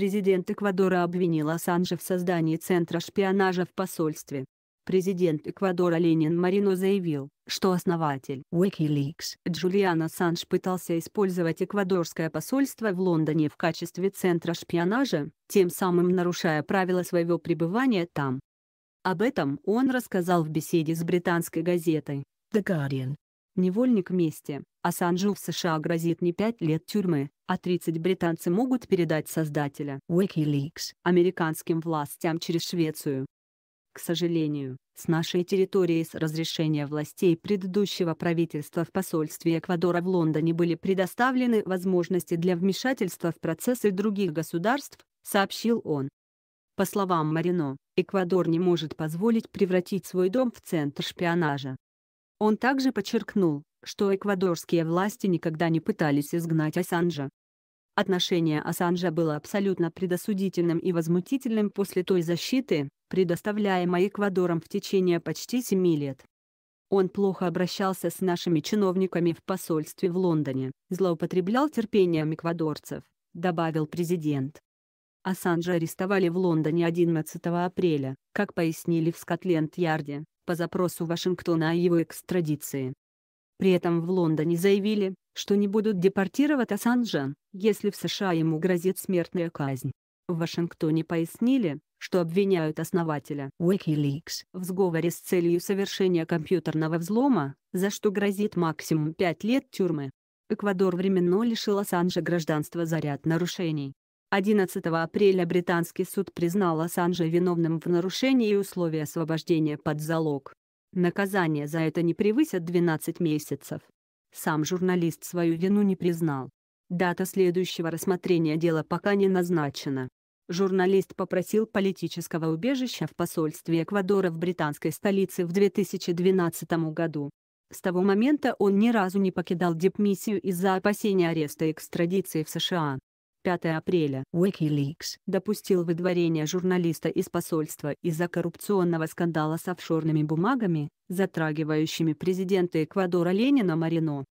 Президент Эквадора обвинил Ассанжа в создании центра шпионажа в посольстве. Президент Эквадора Ленин Марино заявил, что основатель Wikileaks Джулиан Ассанж пытался использовать эквадорское посольство в Лондоне в качестве центра шпионажа, тем самым нарушая правила своего пребывания там. Об этом он рассказал в беседе с британской газетой The Guardian. Невольник мести, Ассанжу в США грозит не пять лет тюрьмы, а 30 британцы могут передать создателя Wikileaks американским властям через Швецию. К сожалению, с нашей территории с разрешения властей предыдущего правительства в посольстве Эквадора в Лондоне были предоставлены возможности для вмешательства в процессы других государств, сообщил он. По словам Марино, Эквадор не может позволить превратить свой дом в центр шпионажа. Он также подчеркнул, что эквадорские власти никогда не пытались изгнать Ассанжа, Отношение Ассанжа было абсолютно предосудительным и возмутительным после той защиты, предоставляемой Эквадором в течение почти семи лет. Он плохо обращался с нашими чиновниками в посольстве в Лондоне, злоупотреблял терпением эквадорцев, добавил президент. Ассанжа арестовали в Лондоне 11 апреля, как пояснили в Скотленд-Ярде, по запросу Вашингтона о его экстрадиции. При этом в Лондоне заявили, что не будут депортировать Ассанжа, если в США ему грозит смертная казнь. В Вашингтоне пояснили, что обвиняют основателя Wikileaks в сговоре с целью совершения компьютерного взлома, за что грозит максимум 5 лет тюрьмы. Эквадор временно лишил Ассанжа гражданства за ряд нарушений. 11 апреля британский суд признал Ассанжа виновным в нарушении условий освобождения под залог. Наказание за это не превысит 12 месяцев. Сам журналист свою вину не признал. Дата следующего рассмотрения дела пока не назначена. Журналист попросил политического убежища в посольстве Эквадора в британской столице в 2012 году. С того момента он ни разу не покидал депмиссию из-за опасения ареста и экстрадиции в США. 5 апреля Wikileaks допустил выдворение журналиста из посольства из-за коррупционного скандала с офшорными бумагами, затрагивающими президента Эквадора Ленина Марино.